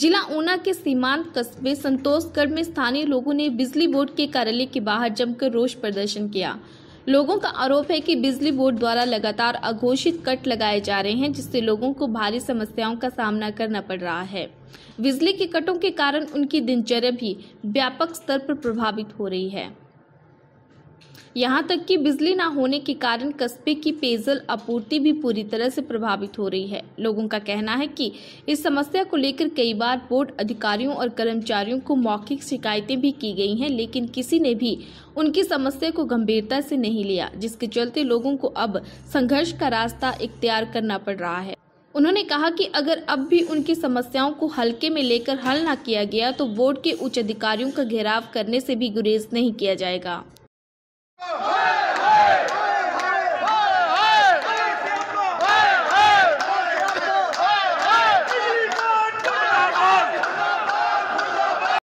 जिला ऊना के सीमांत कस्बे संतोषगढ़ में स्थानीय लोगों ने बिजली बोर्ड के कार्यालय के बाहर जमकर रोष प्रदर्शन किया लोगों का आरोप है कि बिजली बोर्ड द्वारा लगातार अघोषित कट लगाए जा रहे हैं जिससे लोगों को भारी समस्याओं का सामना करना पड़ रहा है बिजली के कटों के कारण उनकी दिनचर्या भी व्यापक स्तर पर प्रभावित हो रही है यहां तक कि बिजली ना होने के कारण कस्बे की पेयजल आपूर्ति भी पूरी तरह से प्रभावित हो रही है लोगों का कहना है कि इस समस्या को लेकर कई बार बोर्ड अधिकारियों और कर्मचारियों को मौखिक शिकायतें भी की गई हैं लेकिन किसी ने भी उनकी समस्या को गंभीरता से नहीं लिया जिसके चलते लोगों को अब संघर्ष का रास्ता इख्तियार करना पड़ रहा है उन्होंने कहा कि अगर अब भी उनकी समस्याओं को हल्के में लेकर हल न किया गया तो बोर्ड के उच्च अधिकारियों का घेराव करने से भी गुरेज नहीं किया जाएगा